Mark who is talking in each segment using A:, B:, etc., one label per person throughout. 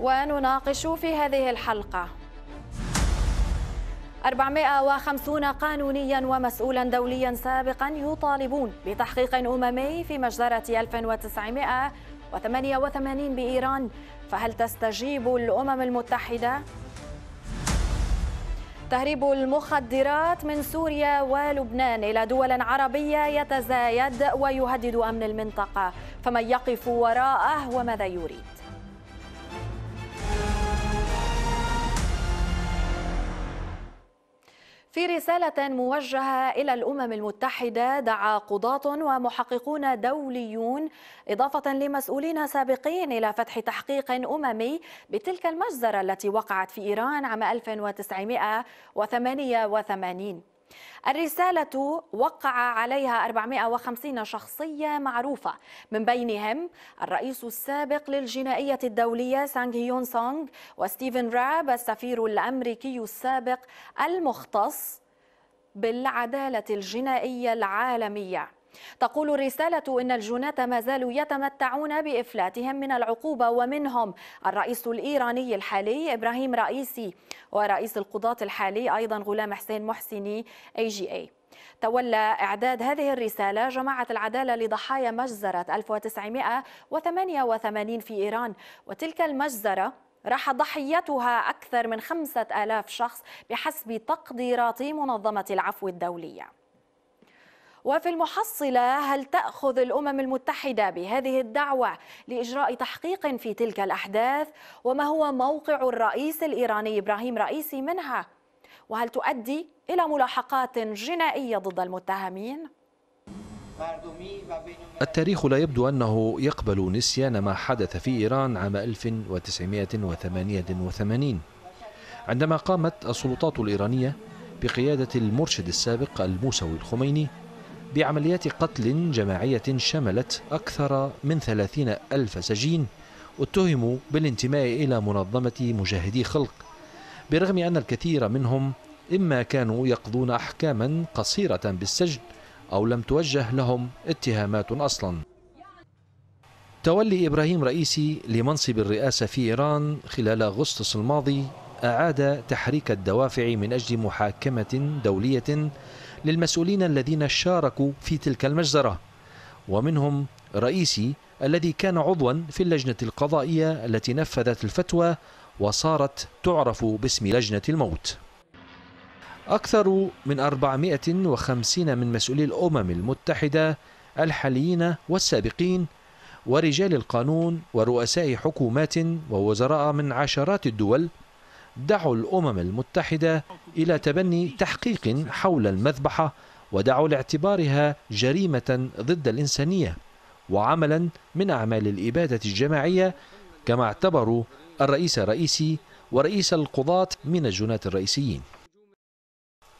A: ونناقش في هذه الحلقة 450 قانونيا ومسؤولا دوليا سابقا يطالبون بتحقيق أممي في مجزرة 1988 بإيران فهل تستجيب الأمم المتحدة؟ تهريب المخدرات من سوريا ولبنان إلى دول عربية يتزايد ويهدد أمن المنطقة فمن يقف وراءه وماذا يريد؟ في رسالة موجهة إلى الأمم المتحدة دعا قضاة ومحققون دوليون إضافة لمسؤولين سابقين إلى فتح تحقيق أممي بتلك المجزرة التي وقعت في إيران عام 1988 الرسالة وقع عليها 450 شخصية معروفة من بينهم الرئيس السابق للجنائية الدولية سانغ هيون سونغ وستيفن راب السفير الأمريكي السابق المختص بالعدالة الجنائية العالمية تقول الرسالة إن الجناة ما زالوا يتمتعون بإفلاتهم من العقوبة ومنهم الرئيس الإيراني الحالي إبراهيم رئيسي ورئيس القضاة الحالي أيضا غلام حسين محسني أي جي أي تولى إعداد هذه الرسالة جماعة العدالة لضحايا مجزرة 1988 في إيران وتلك المجزرة راح ضحيتها أكثر من 5000 شخص بحسب تقديرات منظمة العفو الدولية وفي المحصلة هل تأخذ الأمم المتحدة بهذه الدعوة لإجراء تحقيق في تلك الأحداث وما هو موقع الرئيس الإيراني إبراهيم رئيسي منها وهل تؤدي إلى ملاحقات جنائية ضد المتهمين؟
B: التاريخ لا يبدو أنه يقبل نسيان ما حدث في إيران عام 1988 عندما قامت السلطات الإيرانية بقيادة المرشد السابق الموسوي الخميني بعمليات قتل جماعية شملت أكثر من ثلاثين ألف سجين اتهموا بالانتماء إلى منظمة مجاهدي خلق برغم أن الكثير منهم إما كانوا يقضون أحكاما قصيرة بالسجن أو لم توجه لهم اتهامات أصلا تولي إبراهيم رئيسي لمنصب الرئاسة في إيران خلال أغسطس الماضي أعاد تحريك الدوافع من أجل محاكمة دولية للمسؤولين الذين شاركوا في تلك المجزرة ومنهم رئيسي الذي كان عضوا في اللجنة القضائية التي نفذت الفتوى وصارت تعرف باسم لجنة الموت أكثر من 450 من مسؤولي الأمم المتحدة الحاليين والسابقين ورجال القانون ورؤساء حكومات ووزراء من عشرات الدول دعوا الأمم المتحدة إلى تبني تحقيق حول المذبحة ودعوا لاعتبارها جريمة ضد الإنسانية وعملا من أعمال الإبادة الجماعية كما اعتبروا الرئيس الرئيسي ورئيس القضاة من الجنات الرئيسيين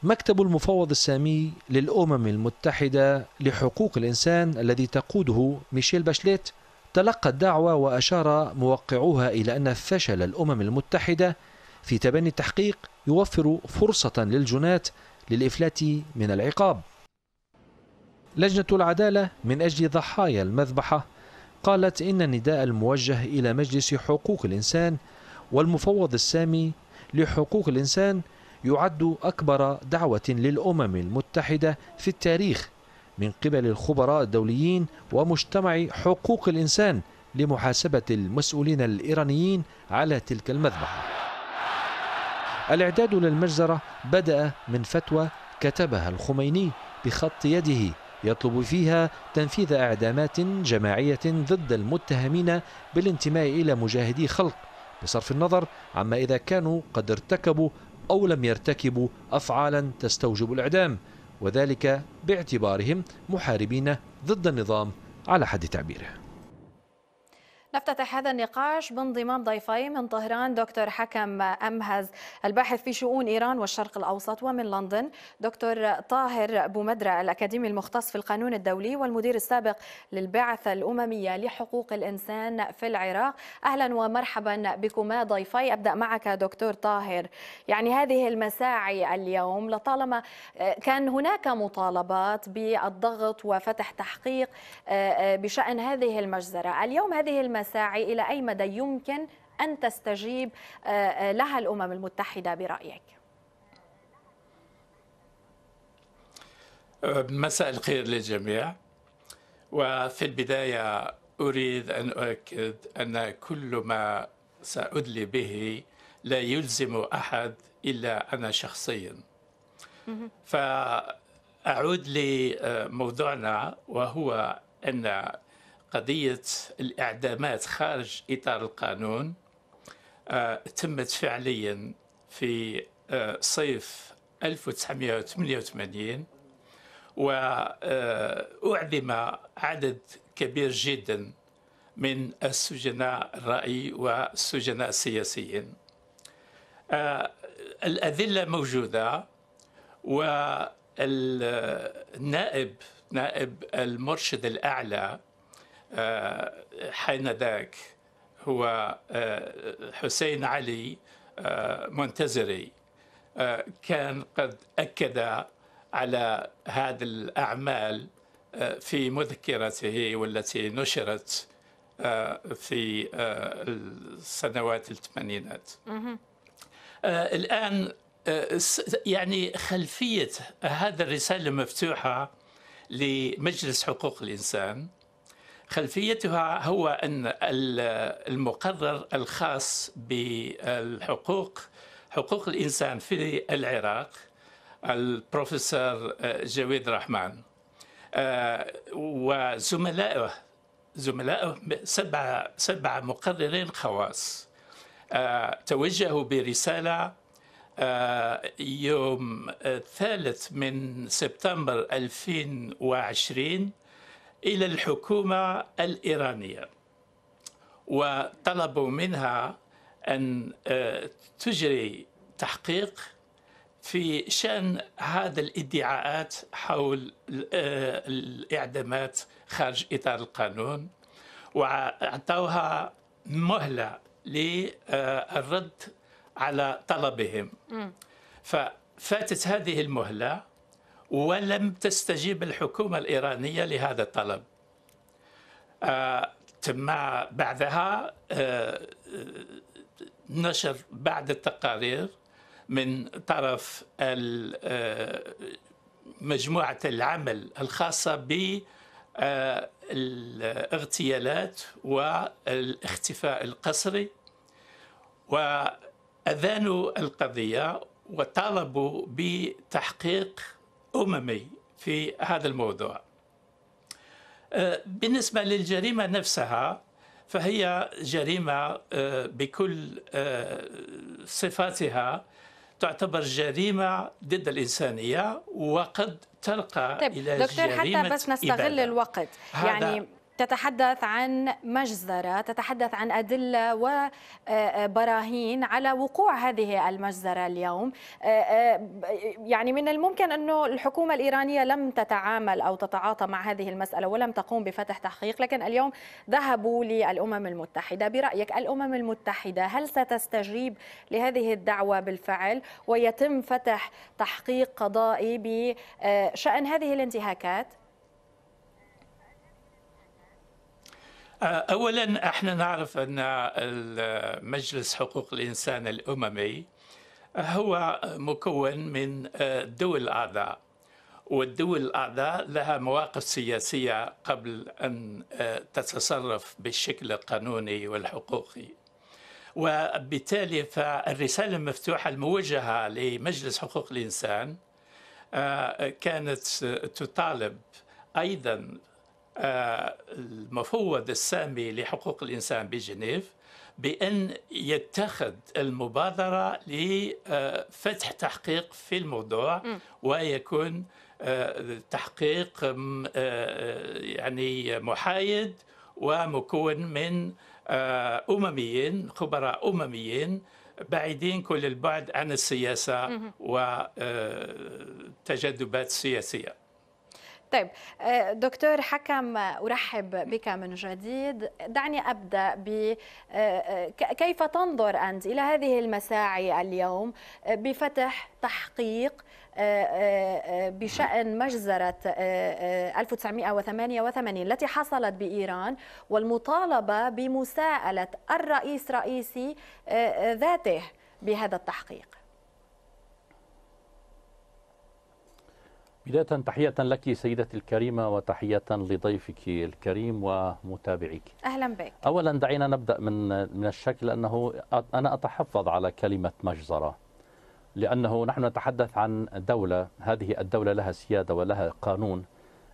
B: مكتب المفوض السامي للأمم المتحدة لحقوق الإنسان الذي تقوده ميشيل باشليت تلقى الدعوة وأشار موقعوها إلى أن فشل الأمم المتحدة في تبني التحقيق يوفر فرصة للجنات للإفلات من العقاب لجنة العدالة من أجل ضحايا المذبحة قالت إن النداء الموجه إلى مجلس حقوق الإنسان والمفوض السامي لحقوق الإنسان يعد أكبر دعوة للأمم المتحدة في التاريخ من قبل الخبراء الدوليين ومجتمع حقوق الإنسان لمحاسبة المسؤولين الإيرانيين على تلك المذبحة الإعداد للمجزرة بدأ من فتوى كتبها الخميني بخط يده يطلب فيها تنفيذ اعدامات جماعيه ضد المتهمين بالانتماء الى مجاهدي خلق بصرف النظر عما اذا كانوا قد ارتكبوا او لم يرتكبوا افعالا تستوجب الاعدام وذلك باعتبارهم محاربين ضد النظام على حد تعبيره
A: نفتتح هذا النقاش بانضمام ضيفي من طهران دكتور حكم أمهز الباحث في شؤون إيران والشرق الأوسط ومن لندن دكتور طاهر بومدرة الأكاديمي المختص في القانون الدولي والمدير السابق للبعثة الأممية لحقوق الإنسان في العراق أهلا ومرحبا بكما ضيفي أبدأ معك دكتور طاهر يعني هذه المساعي اليوم لطالما آه، كان هناك مطالبات بالضغط وفتح تحقيق آه، آه، بشأن هذه المجزرة اليوم هذه المساعي الساعي إلى أي مدى يمكن أن تستجيب آه، آه، لها الأمم المتحدة برأيك؟
C: مساء الخير للجميع وفي البداية أريد أن أؤكد أن كل ما سأدلي به لا يلزم أحد إلا أنا شخصيا فأعود لموضوعنا وهو أن قضية الإعدامات خارج إطار القانون آه، تمت فعليا في آه، صيف 1988 وأعدم عدد كبير جدا من السجناء الرأي والسجناء السياسيين آه، الأدلة موجودة والنائب نائب المرشد الأعلى آه، حينذاك هو آه، حسين علي آه، منتزري كان قد أكد على هذه الأعمال في مذكرته والتي نشرت في السنوات الثمانينات الآن يعني خلفية هذا الرسالة المفتوحة لمجلس حقوق الإنسان خلفيتها هو أن المقرر الخاص بالحقوق حقوق الإنسان في العراق البروفيسور آه، جويد رحمن آه، وزملائه زملائه سبعة سبعة مقررين خواص آه، توجهوا برسالة يوم الثالث من سبتمبر 2020 إلى الحكومة الإيرانية وطلبوا منها أن آه، تجري تحقيق في شأن هذه الادعاءات حول آه، الإعدامات خارج إطار القانون وأعطوها مهلة للرد على طلبهم ففاتت هذه المهلة ولم تستجيب الحكومة الإيرانية لهذا الطلب تم آه، بعدها آه، نشر بعض التقارير من طرف آه، مجموعة العمل الخاصة ب الاغتيالات والاختفاء القسري وأذانوا القضية وطالبوا بتحقيق أممي في هذا الموضوع أه، بالنسبة للجريمة نفسها فهي جريمة أه، بكل أه، صفاتها تعتبر جريمة ضد الإنسانية وقد ترقى طيب إلى دكتور حتى بس نستغل إبادة.
A: الوقت يعني تتحدث عن مجزرة تتحدث عن أدلة وبراهين آه، آه، على وقوع هذه المجزرة اليوم آه، يعني من الممكن أنه الحكومة الإيرانية لم تتعامل أو تتعاطى مع هذه المسألة ولم تقوم بفتح تحقيق لكن اليوم ذهبوا للأمم المتحدة برأيك الأمم المتحدة هل ستستجيب لهذه الدعوة بالفعل ويتم فتح تحقيق قضائي بشأن هذه الانتهاكات؟
C: اولا احنا نعرف ان مجلس حقوق الانسان الاممي هو مكون من دول الاعضاء والدول الاعضاء لها مواقف سياسيه قبل ان تتصرف بالشكل القانوني والحقوقي وبالتالي فالرساله المفتوحه الموجهه لمجلس حقوق الانسان آه، كانت تطالب ايضا المفوض السامي لحقوق الإنسان بجنيف بأن يتخذ المبادرة لفتح تحقيق في الموضوع ويكون آه، تحقيق آه، يعني محايد ومكون من آه، أمميين خبراء أمميين بعيدين كل البعد عن السياسة والتجذبات سياسية
A: طيب آه، دكتور حكم ارحب بك من جديد دعني ابدا ب آه، آه، كيف تنظر انت الى هذه المساعي اليوم بفتح تحقيق بشأن مجزرة 1988 التي حصلت بإيران والمطالبة بمساءلة الرئيس رئيسي ذاته بهذا التحقيق
D: بداية تحية لك سيدتي الكريمة وتحية لضيفك الكريم ومتابعيك أهلا بك أولا دعينا نبدأ من من الشكل أنه أنا أتحفظ على كلمة مجزرة لأنه نحن نتحدث عن دولة هذه الدولة لها سيادة ولها قانون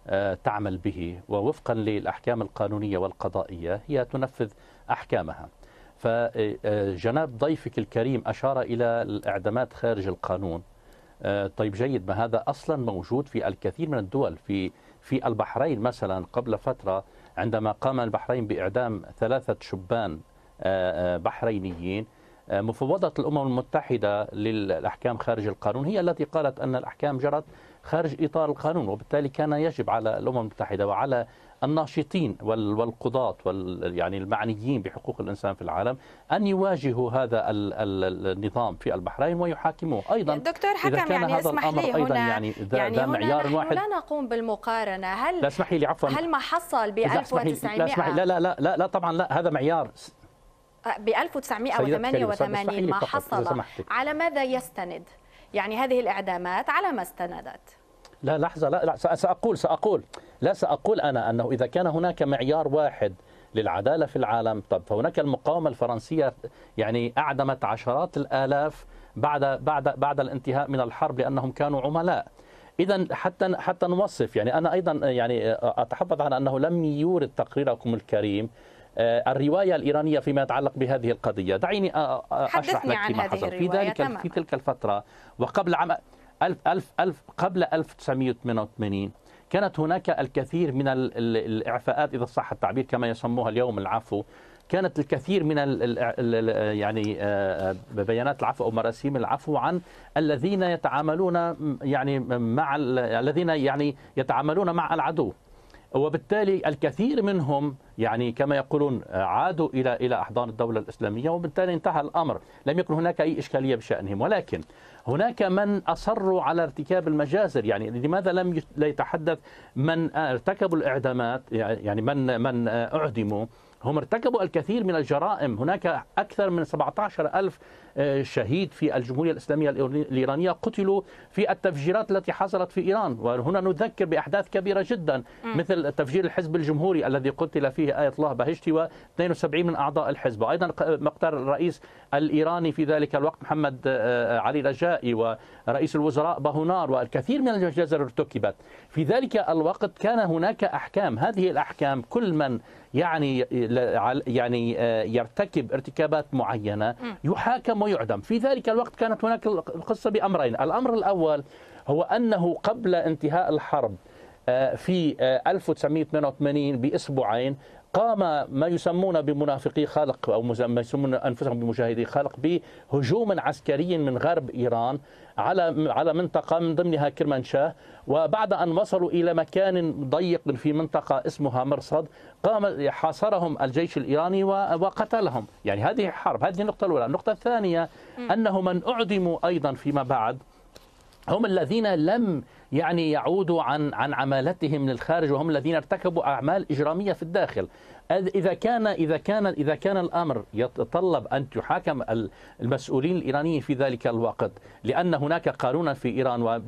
D: آه، تعمل به ووفقا للأحكام القانونية والقضائية هي تنفذ أحكامها فجناب آه، آه، ضيفك الكريم أشار إلى الإعدامات خارج القانون آه، طيب جيد ما هذا اصلا موجود في الكثير من الدول في في البحرين مثلا قبل فتره عندما قام البحرين باعدام ثلاثه شبان آه، آه، بحرينيين مفوضة الأمم المتحدة للأحكام خارج القانون هي التي قالت أن الأحكام جرت خارج إطار القانون وبالتالي كان يجب على الأمم المتحدة وعلى الناشطين والقضاة يعني المعنيين بحقوق الإنسان في العالم أن يواجهوا هذا النظام في البحرين ويحاكموه أيضا دكتور حكم إذا كان يعني هذا اسمح الأمر لي أيضا هنا يعني ذا يعني ذا معيار نحن واحد لا
A: نقوم بالمقارنة هل لا اسمحي لي عفوا هل ما حصل ب 1900 لا لا لا
D: لا لا, لا طبعا لا هذا معيار
A: أه، ب 1988 ما حصل على ماذا يستند؟ يعني هذه الإعدامات على ما استندت؟
D: لا لحظة لا, لا سأقول سأقول لا سأقول أنا أنه إذا كان هناك معيار واحد للعدالة في العالم طب فهناك المقاومة الفرنسية يعني أعدمت عشرات الآلاف بعد بعد بعد الانتهاء من الحرب لأنهم كانوا عملاء اذا حتى حتى نوصف يعني انا ايضا يعني اتحدث عن انه لم يورد تقريركم الكريم آه، الروايه الايرانيه فيما يتعلق بهذه القضيه دعيني آه، آه، اشرح لك فيما حصل في ذلك تمام. في تلك الفتره وقبل عام ألف ألف ألف قبل 1988 كانت هناك الكثير من الإعفاءات إذا صح التعبير كما يسموها اليوم العفو كانت الكثير من ال يعني آه، بيانات العفو او مراسيم العفو عن الذين يتعاملون يعني مع الذين يعني يتعاملون مع العدو وبالتالي الكثير منهم يعني كما يقولون عادوا الى الى احضان الدوله الاسلاميه وبالتالي انتهى الامر، لم يكن هناك اي اشكاليه بشانهم، ولكن هناك من اصروا على ارتكاب المجازر، يعني لماذا لم يتحدث من ارتكبوا الاعدامات يعني-, يعني من من اعدموا هم ارتكبوا الكثير من الجرائم هناك أكثر من 17 ألف شهيد في الجمهورية الإسلامية الإيرانية قتلوا في التفجيرات التي حصلت في إيران وهنا نذكر بأحداث كبيرة جدا مثل تفجير الحزب الجمهوري الذي قتل فيه آية الله بهشتي و 72 من أعضاء الحزب وأيضا مقتل الرئيس الإيراني في ذلك الوقت محمد آه، آه، علي رجائي ورئيس الوزراء بهونار والكثير من الجزر ارتكبت في ذلك الوقت كان هناك أحكام هذه الأحكام كل من يعني يعني آه، يرتكب ارتكابات معينة يحاكم ويعدم في ذلك الوقت كانت هناك القصة بأمرين الأمر الأول هو أنه قبل انتهاء الحرب آه، في 1982 آه، باسبوعين قام ما يسمون بمنافقي خلق او ما يسمون انفسهم بمجاهدي خلق بهجوم عسكري من غرب ايران على على منطقه من ضمنها كرمانشاه وبعد ان وصلوا الى مكان ضيق في منطقه اسمها مرصد قام حاصرهم الجيش الايراني وقتلهم، يعني هذه حرب، هذه النقطه الاولى، النقطه الثانيه انه من اعدموا ايضا فيما بعد هم الذين لم يعني يعودوا عن عن عمالتهم للخارج وهم الذين ارتكبوا اعمال اجراميه في الداخل إذا كان إذا كان إذا كان الأمر يتطلب أن تحاكم المسؤولين الإيرانيين في ذلك الوقت لأن هناك قانونا في إيران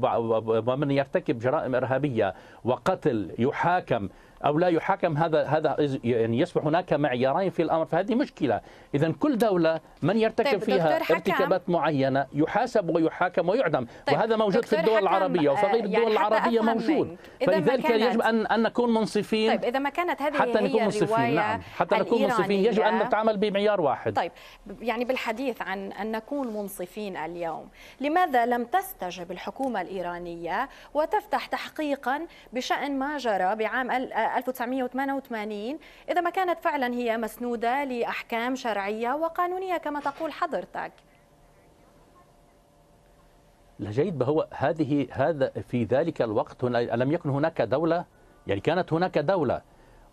D: ومن يرتكب جرائم إرهابية وقتل يحاكم او لا يحاكم هذا هذا يعني يصبح هناك معيارين في الامر فهذه مشكله اذا كل دوله من يرتكب طيب فيها ارتكابات معينه يحاسب ويحاكم ويعدم طيب وهذا موجود في الدول العربيه وفي غير آه، الدول يعني العربيه موجود فلذلك يجب ان ان نكون منصفين طيب اذا ما كانت
A: هذه حتى هي نكون منصفين نعم حتى نكون منصفين يجب أن نتعامل
D: بمعيار واحد طيب
A: يعني بالحديث عن أن نكون منصفين اليوم لماذا لم تستجب الحكومة الإيرانية وتفتح تحقيقا بشأن ما جرى بعام 1988 إذا ما كانت فعلا هي مسنودة لأحكام شرعية وقانونية كما تقول حضرتك
D: لا جيد هو هذه هذا في ذلك الوقت هنا لم يكن هناك دولة يعني كانت هناك دولة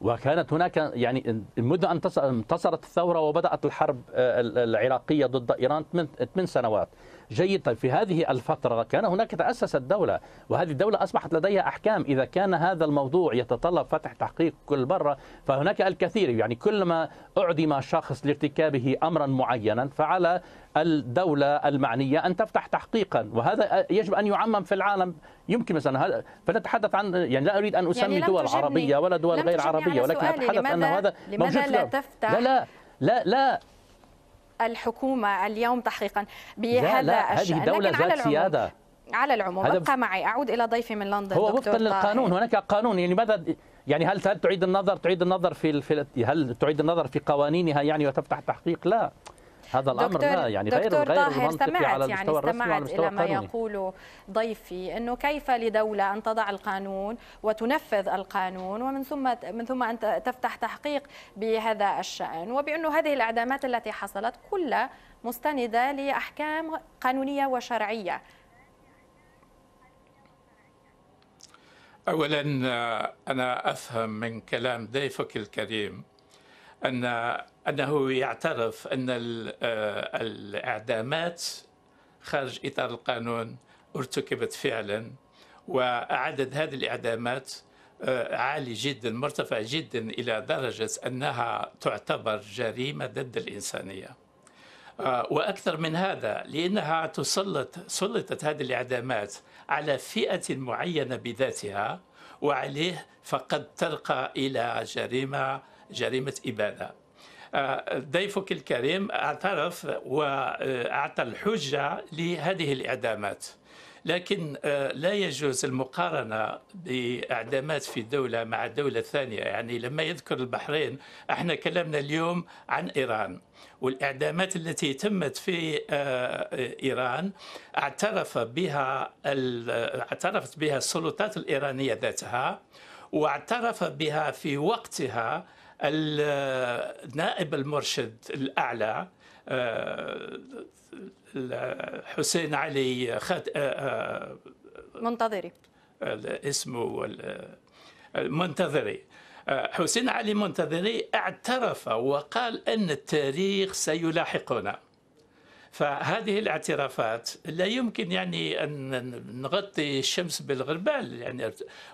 D: وكانت هناك يعني منذ ان انتصرت الثوره وبدات الحرب آه، العراقيه ضد ايران ثمان سنوات جيد طيب في هذه الفترة كان هناك تأسست دولة وهذه الدولة أصبحت لديها أحكام إذا كان هذا الموضوع يتطلب فتح تحقيق كل برة فهناك الكثير يعني كلما أعدم شخص لارتكابه أمرا معينا فعلى الدولة المعنية أن تفتح تحقيقا وهذا يجب أن يعمم في العالم يمكن مثلا فنتحدث عن يعني لا أريد أن يعني أسمي يعني دول عربية ولا دول غير عربية ولكن أتحدث أنه هذا لماذا موجود لا تفتح لا لا لا, لا
A: الحكومه اليوم تحقيقا بهذا لا لا الشأن هذه دوله ذات سياده على العموم ابقى معي اعود الى ضيفي من لندن هو وفقا للقانون
D: هناك قانون يعني ماذا يعني هل هل تعيد النظر تعيد النظر في هل تعيد النظر في قوانينها يعني وتفتح تحقيق لا هذا الامر لا يعني غير دكتور غير طاهر سمعت على يعني الرسمي استمعت الى ما
A: يقول ضيفي انه كيف لدوله ان تضع القانون وتنفذ القانون ومن ثم من ثم ان تفتح تحقيق بهذا الشان وبانه هذه الاعدامات التي حصلت كلها مستنده لاحكام قانونيه وشرعيه
C: اولا آه، انا افهم من كلام ضيفك الكريم ان أنه يعترف أن آه، الإعدامات خارج إطار القانون ارتكبت فعلا وعدد هذه الإعدامات آه، عالي جدا مرتفع جدا إلى درجة أنها تعتبر جريمة ضد الإنسانية آه، وأكثر من هذا لأنها تسلط سلطت هذه الإعدامات على فئة معينة بذاتها وعليه فقد ترقى إلى جريمة جريمة إبادة ضيفك الكريم اعترف واعطى الحجه لهذه الاعدامات لكن آه، لا يجوز المقارنة بإعدامات في دولة مع دولة ثانية يعني لما يذكر البحرين احنا كلامنا اليوم عن إيران والإعدامات التي تمت في آه، إيران اعترف بها اعترفت بها السلطات الإيرانية ذاتها واعترف بها في وقتها النائب المرشد الأعلى آه، حسين علي خد... آه، آه، منتظري اسمه المنتظري حسين علي منتظري اعترف وقال أن التاريخ سيلاحقنا فهذه الاعترافات لا يمكن يعني أن نغطي الشمس بالغربال يعني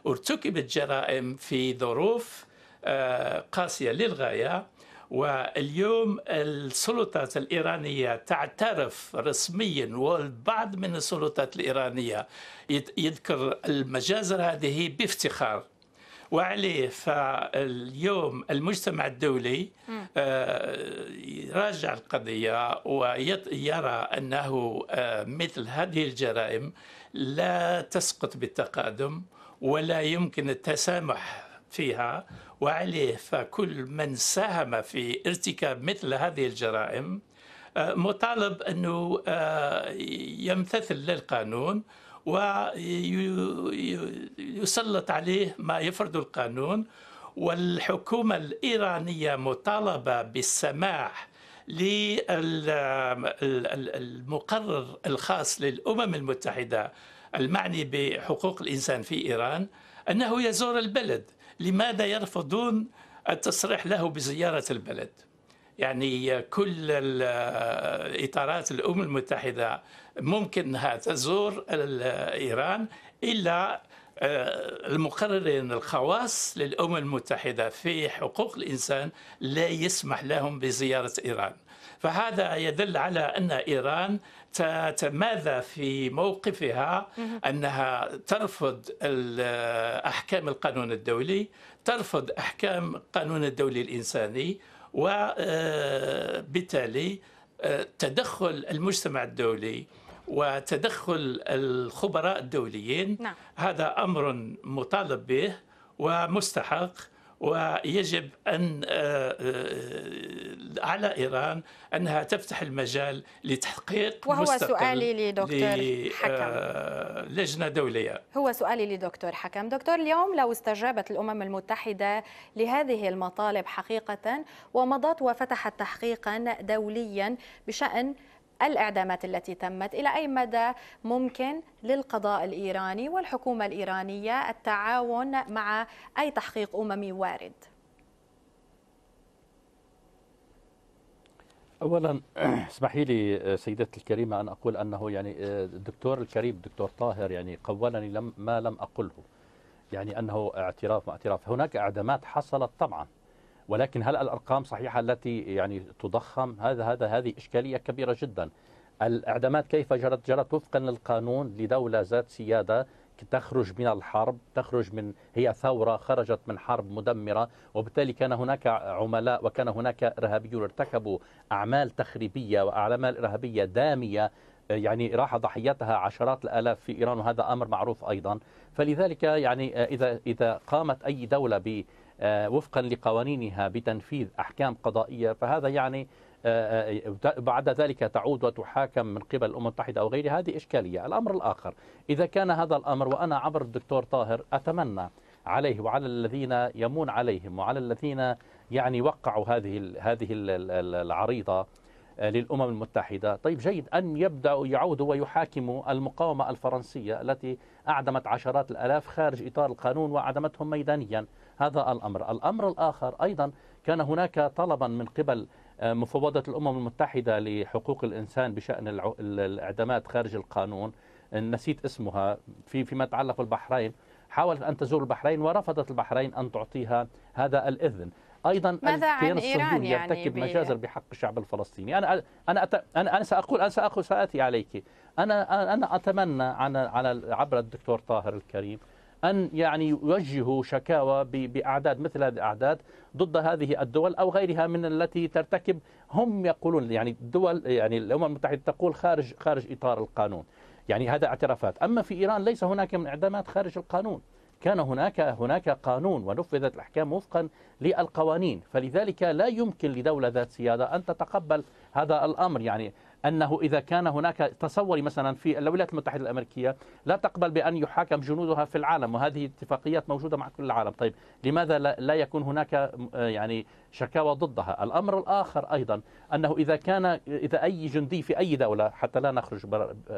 C: ارتكبت جرائم في ظروف آه، قاسية للغاية واليوم السلطات الإيرانية تعترف رسميا والبعض من السلطات الإيرانية يذكر المجازر هذه بافتخار وعليه فاليوم المجتمع الدولي آه، يراجع القضية ويرى أنه آه، مثل هذه الجرائم لا تسقط بالتقادم ولا يمكن التسامح فيها وعليه فكل من ساهم في ارتكاب مثل هذه الجرائم آه، مطالب أنه آه، يمتثل للقانون ويسلط عليه ما يفرض القانون والحكومة الإيرانية مطالبة بالسماح للمقرر الخاص للأمم المتحدة المعني بحقوق الإنسان في إيران أنه يزور البلد لماذا يرفضون التصريح له بزيارة البلد يعني كل الإطارات الأمم المتحدة ممكن أنها تزور إيران إلا آه، المقررين الخواص للأمم المتحدة في حقوق الإنسان لا يسمح لهم بزيارة إيران فهذا يدل على أن إيران تتماذى في موقفها أنها ترفض أحكام القانون الدولي ترفض أحكام القانون الدولي الإنساني وبالتالي آه، آه، تدخل المجتمع الدولي وتدخل الخبراء الدوليين نعم. هذا امر مطالب به ومستحق ويجب ان آه، آه، على ايران انها تفتح المجال لتحقيق وهو سؤالي لدكتور حكم آه، لجنه دوليه
A: هو سؤالي لدكتور حكم دكتور اليوم لو استجابت الامم المتحده لهذه المطالب حقيقه ومضت وفتحت تحقيقا دوليا بشان الإعدامات التي تمت إلى أي مدى ممكن للقضاء الإيراني والحكومة الإيرانية التعاون مع أي تحقيق أممي وارد
D: اولا اسمحي لي آه، سيدتي الكريمه ان اقول انه يعني آه، الدكتور الكريم الدكتور طاهر يعني قولني لم ما لم اقله يعني انه اعتراف ما اعتراف هناك اعدامات حصلت طبعا ولكن هل الأرقام صحيحة التي يعني تضخم هذا هذا هذه إشكالية كبيرة جدا الإعدامات كيف جرت جرت وفقا للقانون لدولة ذات سيادة تخرج من الحرب تخرج من هي ثورة خرجت من حرب مدمرة وبالتالي كان هناك عملاء وكان هناك إرهابيون ارتكبوا أعمال تخريبية وأعمال إرهابية دامية يعني راح ضحيتها عشرات الالاف في ايران وهذا امر معروف ايضا فلذلك يعني اذا اذا قامت اي دوله ب آه، وفقا لقوانينها بتنفيذ أحكام قضائية فهذا يعني آه، آه، بعد ذلك تعود وتحاكم من قبل الأمم المتحدة أو غيرها هذه إشكالية الأمر الآخر إذا كان هذا الأمر وأنا عبر الدكتور طاهر أتمنى عليه وعلى الذين يمون عليهم وعلى الذين يعني وقعوا هذه هذه العريضة للأمم المتحدة طيب جيد أن يبدأوا يعودوا ويحاكموا المقاومة الفرنسية التي أعدمت عشرات الألاف خارج إطار القانون وأعدمتهم ميدانيا هذا الأمر الأمر الآخر أيضا كان هناك طلبا من قبل آه، مفوضة الأمم المتحدة لحقوق الإنسان بشأن الإعدامات خارج القانون نسيت اسمها في فيما يتعلق بالبحرين حاولت أن تزور البحرين ورفضت البحرين أن تعطيها هذا الإذن ايضا ماذا عن ايران يعني يرتكب مجازر بحق الشعب الفلسطيني انا انا أت... انا انا ساقول انا ساقول ساتي عليك انا انا اتمنى على على عبر الدكتور طاهر الكريم أن يعني يوجهوا شكاوى بأعداد مثل هذه الأعداد ضد هذه الدول أو غيرها من التي ترتكب هم يقولون يعني الدول يعني الأمم المتحدة تقول خارج خارج إطار القانون يعني هذا اعترافات أما في إيران ليس هناك من إعدامات خارج القانون كان هناك هناك قانون ونفذت الأحكام وفقا للقوانين فلذلك لا يمكن لدولة ذات سيادة أن تتقبل هذا الأمر يعني أنه إذا كان هناك تصوري مثلا في الولايات المتحدة الأمريكية لا تقبل بأن يحاكم جنودها في العالم وهذه اتفاقيات موجودة مع كل العالم طيب لماذا لا يكون هناك يعني شكاوى ضدها الأمر الآخر أيضا أنه إذا كان إذا أي جندي في أي دولة حتى لا نخرج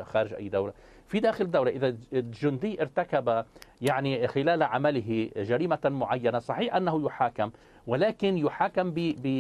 D: خارج أي دولة في داخل دولة إذا الجندي ارتكب يعني خلال عمله جريمة معينة صحيح أنه يحاكم ولكن يحاكم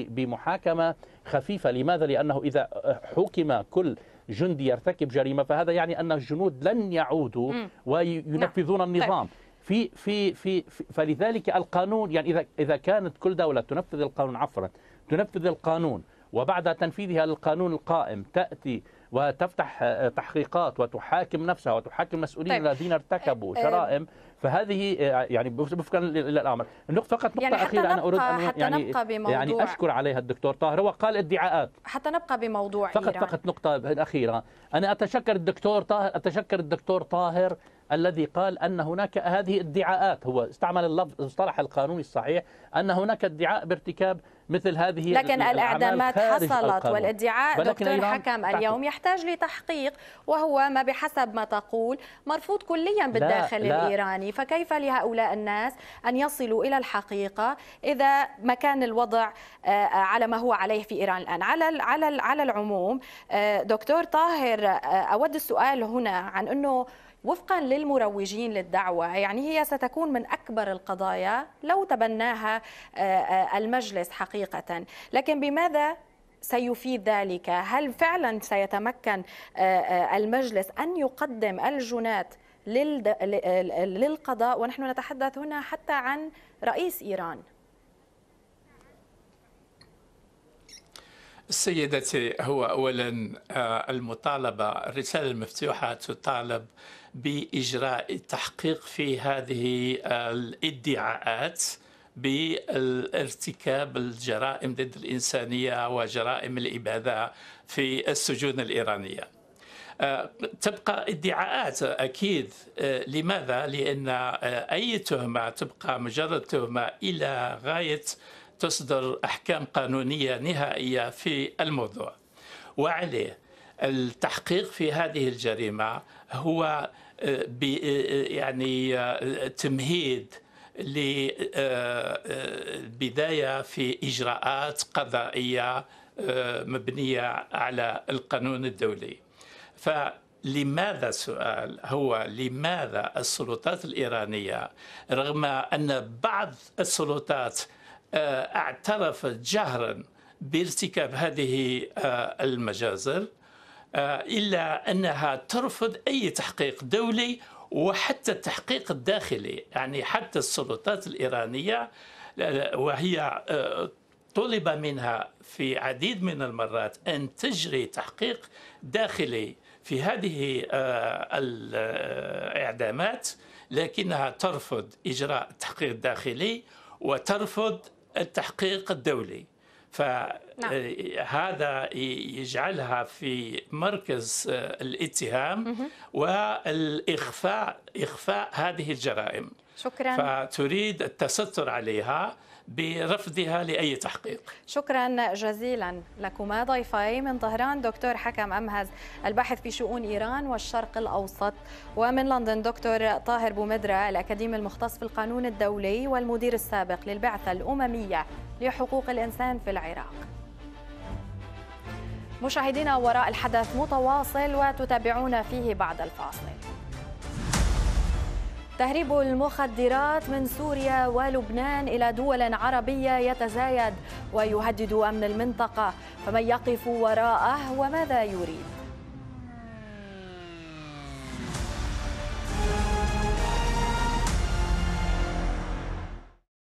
D: بمحاكمة خفيفة لماذا؟ لأنه إذا حكم كل جندي يرتكب جريمة فهذا يعني أن الجنود لن يعودوا وينفذون نعم. طيب. النظام في في في, فلذلك القانون يعني اذا اذا كانت كل دوله تنفذ القانون عفوا تنفذ القانون وبعد تنفيذها للقانون القائم تاتي وتفتح آه، تحقيقات وتحاكم نفسها وتحاكم مسؤولين طيب. الذين ارتكبوا جرائم آه، آه، فهذه يعني وفقا للامر النقطه فقط نقطه يعني اخيره انا اريد ان يعني يعني اشكر عليها الدكتور طاهر هو قال ادعاءات
A: حتى نبقى بموضوع فقط إيران. فقط
D: نقطه اخيره انا اتشكر الدكتور طاهر اتشكر الدكتور طاهر الذي قال أن هناك هذه ادعاءات هو استعمل اللفظ المصطلح القانوني الصحيح أن هناك ادعاء بارتكاب مثل هذه لكن الإعدامات حصلت والادعاء دكتور حكم اليوم
A: يحتاج لتحقيق وهو ما بحسب ما تقول مرفوض كليا بالداخل لا الإيراني لا فكيف لهؤلاء الناس أن يصلوا إلى الحقيقة إذا ما كان الوضع آه، على ما هو عليه في إيران الآن على على على العموم آه، دكتور طاهر آه، أود السؤال هنا عن أنه وفقا للمروجين للدعوة يعني هي ستكون من أكبر القضايا لو تبناها آه، آه، المجلس حقيقة لكن بماذا سيفيد ذلك هل فعلا سيتمكن آه، المجلس أن يقدم الجنات للقضاء ونحن نتحدث هنا حتى عن رئيس إيران
C: سيدتي هو اولا آه، المطالبه الرساله المفتوحه تطالب باجراء التحقيق في هذه آه، الادعاءات بالارتكاب الجرائم ضد الانسانيه وجرائم الاباده في السجون الايرانيه. آه، تبقى ادعاءات اكيد لماذا؟ لان اي تهمه تبقى مجرد تهمه الى غايه تصدر أحكام قانونية نهائية في الموضوع وعليه التحقيق في هذه الجريمة هو آه، آه، آه، يعني تمهيد لبدايه في إجراءات قضائية مبنية على القانون الدولي فلماذا السؤال هو لماذا السلطات الإيرانية رغم أن بعض السلطات آه، اعترفت جهرا بارتكاب هذه آه، المجازر آه، الا انها ترفض اي تحقيق دولي وحتى التحقيق الداخلي يعني حتى السلطات الايرانيه وهي طلب منها في عديد من المرات ان تجري تحقيق داخلي في هذه الاعدامات لكنها ترفض اجراء تحقيق داخلي وترفض التحقيق الدولي نعم. فهذا يجعلها في مركز آه، الاتهام والإخفاء إخفاء هذه الجرائم شكرا فتريد التستر عليها برفضها لاي تحقيق.
A: شكرا جزيلا لكما ضيفي من طهران دكتور حكم امهز الباحث في شؤون ايران والشرق الاوسط ومن لندن دكتور طاهر بومدرة الاكاديمي المختص في القانون الدولي والمدير السابق للبعثه الامميه لحقوق الانسان في العراق. مشاهدينا وراء الحدث متواصل وتتابعون فيه بعد الفاصل. تهريب المخدرات من سوريا ولبنان إلى دول عربية يتزايد ويهدد أمن المنطقة فمن يقف وراءه وماذا يريد